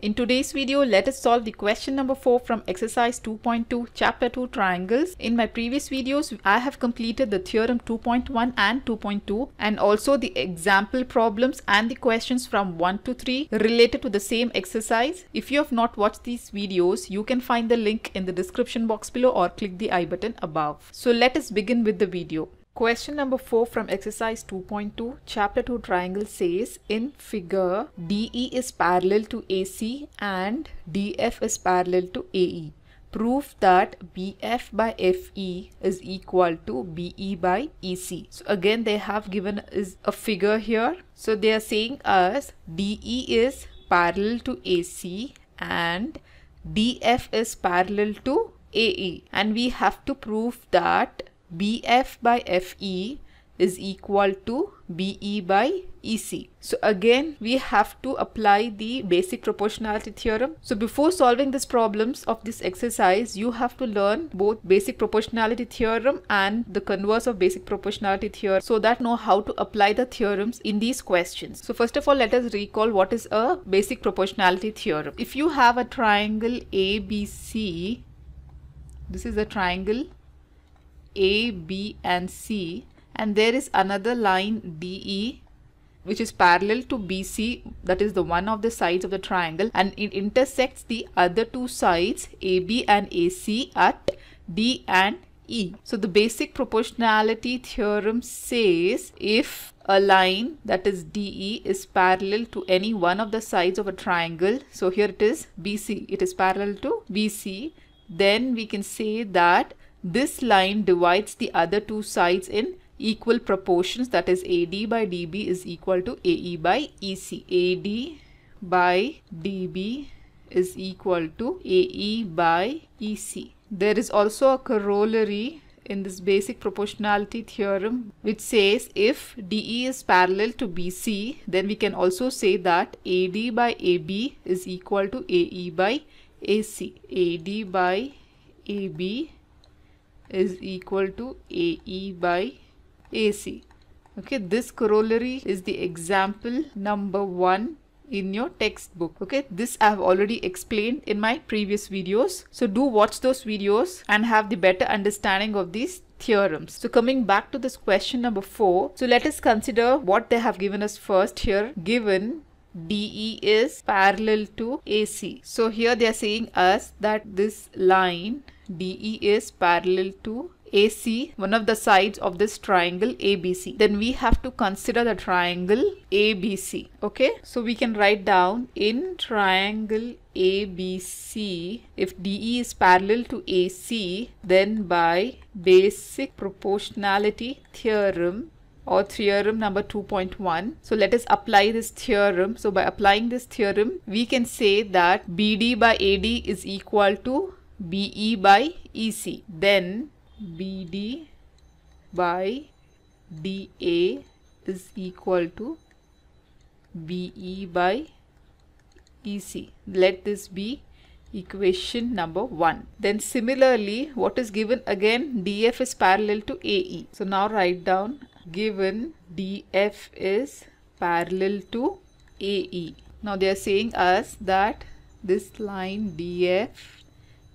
In today's video, let us solve the question number 4 from exercise 2.2 chapter 2 triangles. In my previous videos, I have completed the theorem 2.1 and 2.2 and also the example problems and the questions from 1 to 3 related to the same exercise. If you have not watched these videos, you can find the link in the description box below or click the i button above. So let us begin with the video. Question number 4 from exercise 2.2 chapter 2 triangle says in figure DE is parallel to AC and DF is parallel to AE. Prove that BF by FE is equal to BE by EC. So again they have given is a figure here. So they are saying us DE is parallel to AC and DF is parallel to AE and we have to prove that BF by FE is equal to BE by EC. So again, we have to apply the basic proportionality theorem. So before solving these problems of this exercise, you have to learn both basic proportionality theorem and the converse of basic proportionality theorem so that know how to apply the theorems in these questions. So first of all, let us recall what is a basic proportionality theorem. If you have a triangle ABC, this is a triangle a, B and C and there is another line DE which is parallel to BC that is the one of the sides of the triangle and it intersects the other two sides AB and AC at D and E. So the basic proportionality theorem says if a line that is DE is parallel to any one of the sides of a triangle so here it is BC it is parallel to BC then we can say that this line divides the other two sides in equal proportions that is AD by DB is equal to AE by EC. AD by DB is equal to AE by EC. There is also a corollary in this basic proportionality theorem which says if DE is parallel to BC then we can also say that AD by AB is equal to AE by AC. AD by AB is equal to AE by AC. Okay, this corollary is the example number one in your textbook okay this i have already explained in my previous videos so do watch those videos and have the better understanding of these theorems so coming back to this question number four so let us consider what they have given us first here given DE is parallel to AC. So here they are saying us that this line DE is parallel to AC, one of the sides of this triangle ABC. Then we have to consider the triangle ABC. Okay, so we can write down in triangle ABC, if DE is parallel to AC, then by basic proportionality theorem, or theorem number 2.1. So let us apply this theorem. So by applying this theorem, we can say that BD by AD is equal to BE by EC. Then BD by DA is equal to BE by EC. Let this be equation number 1. Then similarly, what is given again? DF is parallel to AE. So now write down given DF is parallel to AE. Now they are saying us that this line DF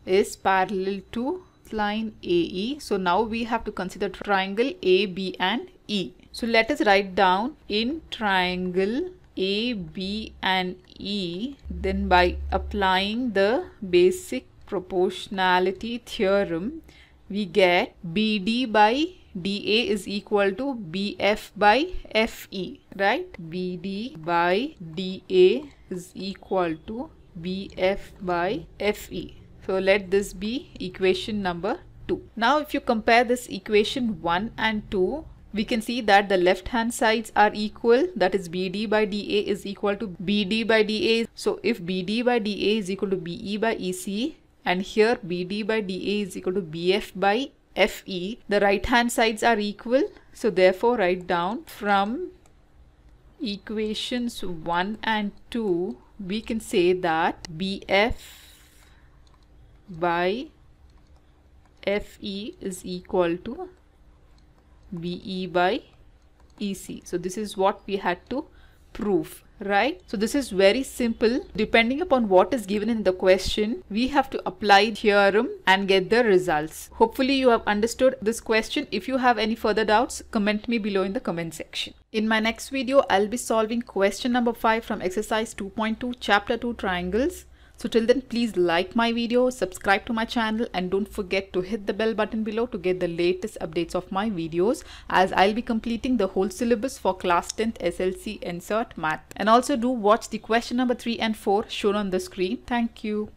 is parallel to line AE. So now we have to consider triangle AB and E. So let us write down in triangle AB and E then by applying the basic proportionality theorem we get BD by DA is equal to BF by FE right BD by DA is equal to BF by FE so let this be equation number 2. Now if you compare this equation 1 and 2, we can see that the left hand sides are equal that is BD by DA is equal to BD by DA. So if BD by DA is equal to BE by EC and here BD by DA is equal to BF by FE, the right hand sides are equal. So therefore write down from equations 1 and 2 we can say that BF by FE is equal to BE by EC. So this is what we had to prove right so this is very simple depending upon what is given in the question we have to apply theorem and get the results hopefully you have understood this question if you have any further doubts comment me below in the comment section in my next video i'll be solving question number 5 from exercise 2.2 chapter 2 triangles so till then, please like my video, subscribe to my channel and don't forget to hit the bell button below to get the latest updates of my videos as I'll be completing the whole syllabus for class 10th SLC Insert Math. And also do watch the question number 3 and 4 shown on the screen. Thank you.